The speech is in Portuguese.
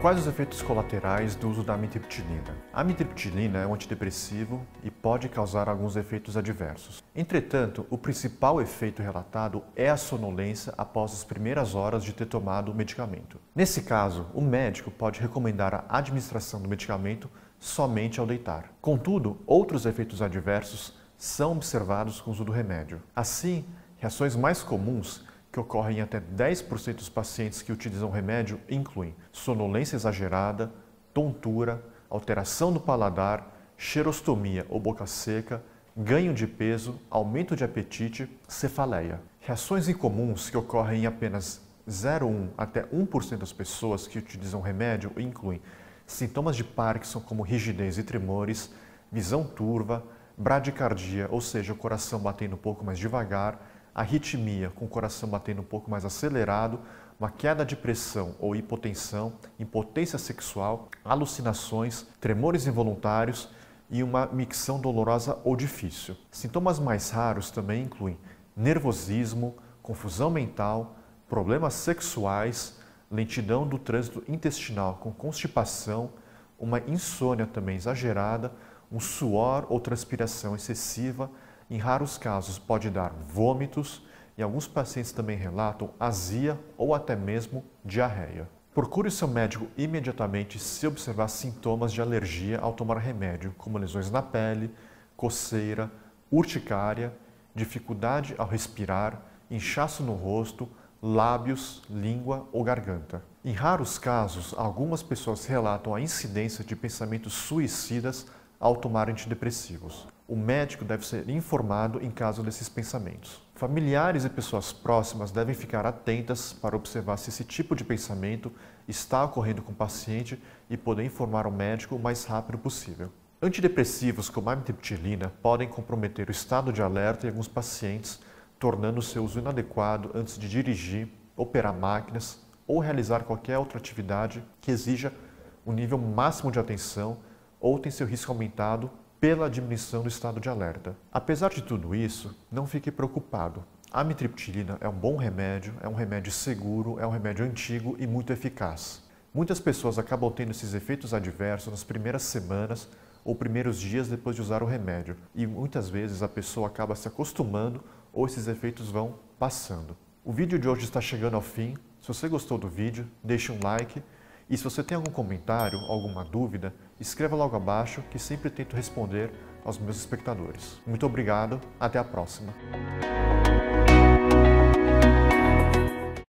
Quais os efeitos colaterais do uso da amitriptilina? A amitriptilina é um antidepressivo e pode causar alguns efeitos adversos. Entretanto, o principal efeito relatado é a sonolência após as primeiras horas de ter tomado o medicamento. Nesse caso, o médico pode recomendar a administração do medicamento somente ao deitar. Contudo, outros efeitos adversos são observados com o uso do remédio. Assim, reações mais comuns que ocorrem em até 10% dos pacientes que utilizam remédio incluem sonolência exagerada, tontura, alteração do paladar, xerostomia ou boca seca, ganho de peso, aumento de apetite, cefaleia. Reações incomuns que ocorrem em apenas 0,1 até 1% das pessoas que utilizam remédio incluem sintomas de Parkinson como rigidez e tremores, visão turva, bradicardia, ou seja, o coração batendo um pouco mais devagar, arritmia, com o coração batendo um pouco mais acelerado, uma queda de pressão ou hipotensão, impotência sexual, alucinações, tremores involuntários e uma micção dolorosa ou difícil. Sintomas mais raros também incluem nervosismo, confusão mental, problemas sexuais, lentidão do trânsito intestinal com constipação, uma insônia também exagerada, um suor ou transpiração excessiva. Em raros casos, pode dar vômitos e alguns pacientes também relatam azia ou até mesmo diarreia. Procure seu médico imediatamente se observar sintomas de alergia ao tomar remédio, como lesões na pele, coceira, urticária, dificuldade ao respirar, inchaço no rosto, lábios, língua ou garganta. Em raros casos, algumas pessoas relatam a incidência de pensamentos suicidas ao tomar antidepressivos. O médico deve ser informado em caso desses pensamentos. Familiares e pessoas próximas devem ficar atentas para observar se esse tipo de pensamento está ocorrendo com o paciente e poder informar o médico o mais rápido possível. Antidepressivos como a amitriptilina podem comprometer o estado de alerta em alguns pacientes tornando seu uso inadequado antes de dirigir, operar máquinas ou realizar qualquer outra atividade que exija um nível máximo de atenção ou tem seu risco aumentado pela diminuição do estado de alerta. Apesar de tudo isso, não fique preocupado. A mitriptilina é um bom remédio, é um remédio seguro, é um remédio antigo e muito eficaz. Muitas pessoas acabam tendo esses efeitos adversos nas primeiras semanas ou primeiros dias depois de usar o remédio, e muitas vezes a pessoa acaba se acostumando ou esses efeitos vão passando. O vídeo de hoje está chegando ao fim. Se você gostou do vídeo, deixe um like. E se você tem algum comentário, alguma dúvida, escreva logo abaixo que sempre tento responder aos meus espectadores. Muito obrigado, até a próxima.